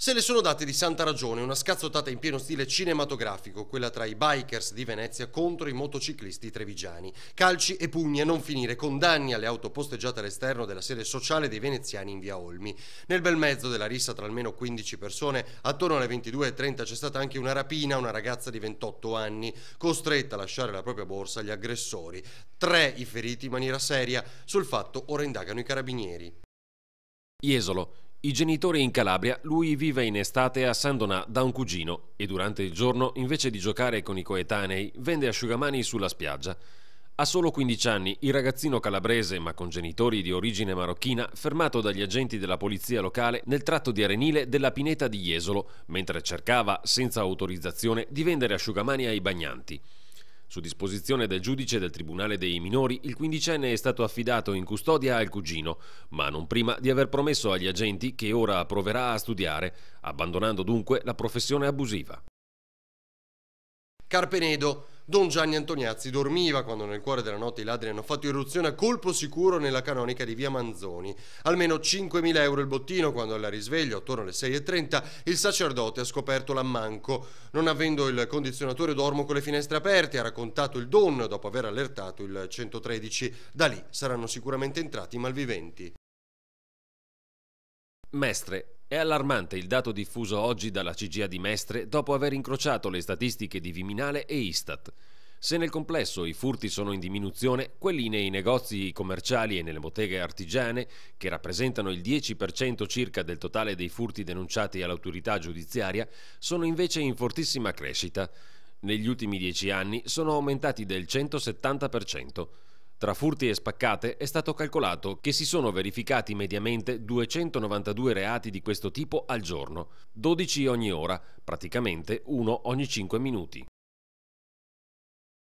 Se le sono date di santa ragione una scazzottata in pieno stile cinematografico, quella tra i bikers di Venezia contro i motociclisti trevigiani. Calci e pugni a non finire, condanni alle auto posteggiate all'esterno della sede sociale dei veneziani in via Olmi. Nel bel mezzo della rissa tra almeno 15 persone, attorno alle 22.30 c'è stata anche una rapina a una ragazza di 28 anni, costretta a lasciare la propria borsa agli aggressori. Tre i feriti in maniera seria, sul fatto ora indagano i carabinieri. Jesolo, i genitori in Calabria, lui vive in estate a San Donà da un cugino e durante il giorno, invece di giocare con i coetanei, vende asciugamani sulla spiaggia. A solo 15 anni, il ragazzino calabrese, ma con genitori di origine marocchina, fermato dagli agenti della polizia locale nel tratto di Arenile della Pineta di Jesolo, mentre cercava, senza autorizzazione, di vendere asciugamani ai bagnanti. Su disposizione del giudice del Tribunale dei Minori, il quindicenne è stato affidato in custodia al cugino, ma non prima di aver promesso agli agenti che ora proverà a studiare, abbandonando dunque la professione abusiva. Carpenedo Don Gianni Antoniazzi dormiva quando nel cuore della notte i ladri hanno fatto irruzione a colpo sicuro nella canonica di via Manzoni. Almeno 5.000 euro il bottino quando alla risveglio, attorno alle 6.30, il sacerdote ha scoperto l'ammanco. Non avendo il condizionatore dormo con le finestre aperte, ha raccontato il don dopo aver allertato il 113. Da lì saranno sicuramente entrati i malviventi. Mestre, è allarmante il dato diffuso oggi dalla CGA di Mestre dopo aver incrociato le statistiche di Viminale e Istat. Se nel complesso i furti sono in diminuzione, quelli nei negozi commerciali e nelle botteghe artigiane, che rappresentano il 10% circa del totale dei furti denunciati all'autorità giudiziaria, sono invece in fortissima crescita. Negli ultimi dieci anni sono aumentati del 170%. Tra furti e spaccate è stato calcolato che si sono verificati mediamente 292 reati di questo tipo al giorno, 12 ogni ora, praticamente uno ogni 5 minuti.